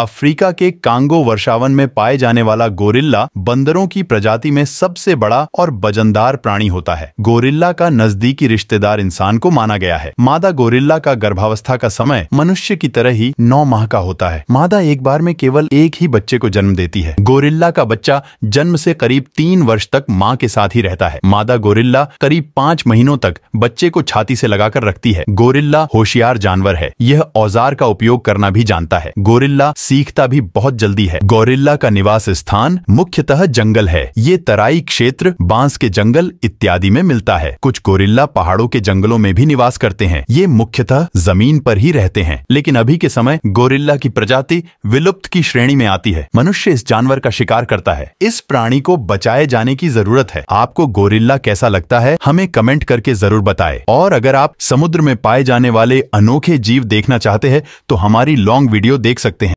Africa के Congo वर्षावन में पाए जाने वाला गोरिल्ला बंदरों की प्रजाति में सबसे बड़ा और वजनदार प्राणी होता है गोरिल्ला का नजदीकी रिश्तेदार इंसान को माना गया है मादा गोरिल्ला का गर्भावस्था का समय मनुष्य की तरह ही नौ माह का होता है मादा एक बार में केवल एक ही बच्चे को जन्म देती है गोरिल्ला का बच्चा जन्म से करीब तीन वर्ष तक माँ के साथ ही रहता है मादा गोरिल्ला करीब पाँच महीनों तक बच्चे को छाती से लगाकर रखती है गोरिल्ला होशियार जानवर है यह औजार का उपयोग करना भी जानता है गोरिल्ला सीखता भी बहुत जल्दी है गोरिल्ला का निवास स्थान मुख्यतः जंगल है ये तराई क्षेत्र बांस के जंगल इत्यादि में मिलता है कुछ गोरिल्ला पहाड़ों के जंगलों में भी निवास करते हैं ये मुख्यतः जमीन पर ही रहते हैं लेकिन अभी के समय गोरिल्ला की प्रजाति विलुप्त की श्रेणी में आती है मनुष्य इस जानवर का शिकार करता है इस प्राणी को बचाए जाने की जरूरत है आपको गोरिल्ला कैसा लगता है हमें कमेंट करके जरूर बताए और अगर आप समुद्र में पाए जाने वाले अनोखे जीव देखना चाहते हैं तो हमारी लॉन्ग वीडियो देख सकते हैं